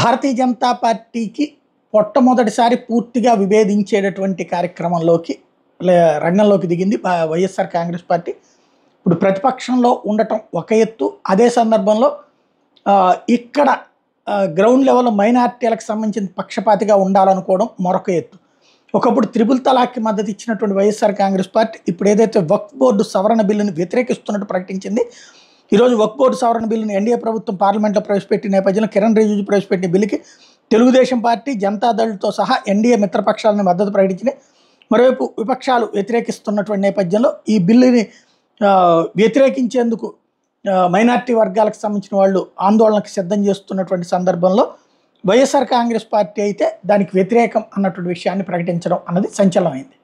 భారతీయ జనతా పార్టీకి మొట్టమొదటిసారి పూర్తిగా విభేదించేటటువంటి కార్యక్రమంలోకి రంగంలోకి దిగింది వైఎస్ఆర్ కాంగ్రెస్ పార్టీ ఇప్పుడు ప్రతిపక్షంలో ఉండటం ఒక ఎత్తు అదే సందర్భంలో ఇక్కడ గ్రౌండ్ లెవెల్ మైనార్టీలకు సంబంధించిన పక్షపాతిగా ఉండాలనుకోవడం మరొక ఎత్తు ఒకప్పుడు త్రిపుల్ తలాక్కి మద్దతు ఇచ్చినటువంటి వైఎస్ఆర్ కాంగ్రెస్ పార్టీ ఇప్పుడు ఏదైతే వక్ఫ్ బోర్డు సవరణ బిల్లును వ్యతిరేకిస్తున్నట్టు ప్రకటించింది ఈరోజు వక్ సవరణ బిల్లును ఎన్డీఏ ప్రభుత్వం పార్లమెంట్లో ప్రవేశపెట్టిన నేపథ్యంలో కిరణ్ రిజిజు ప్రవేశపెట్టిన బిల్లుకి తెలుగుదేశం పార్టీ జనతాదళ్తో సహా ఎన్డీఏ మిత్రపక్షాలను మద్దతు ప్రకటించినాయి మరోవైపు విపక్షాలు వ్యతిరేకిస్తున్నటువంటి నేపథ్యంలో ఈ బిల్లుని వ్యతిరేకించేందుకు మైనార్టీ వర్గాలకు సంబంధించిన వాళ్ళు ఆందోళనకు సిద్ధం చేస్తున్నటువంటి సందర్భంలో వైఎస్ఆర్ కాంగ్రెస్ పార్టీ అయితే దానికి వ్యతిరేకం అన్నటువంటి విషయాన్ని ప్రకటించడం అన్నది సంచలనమైంది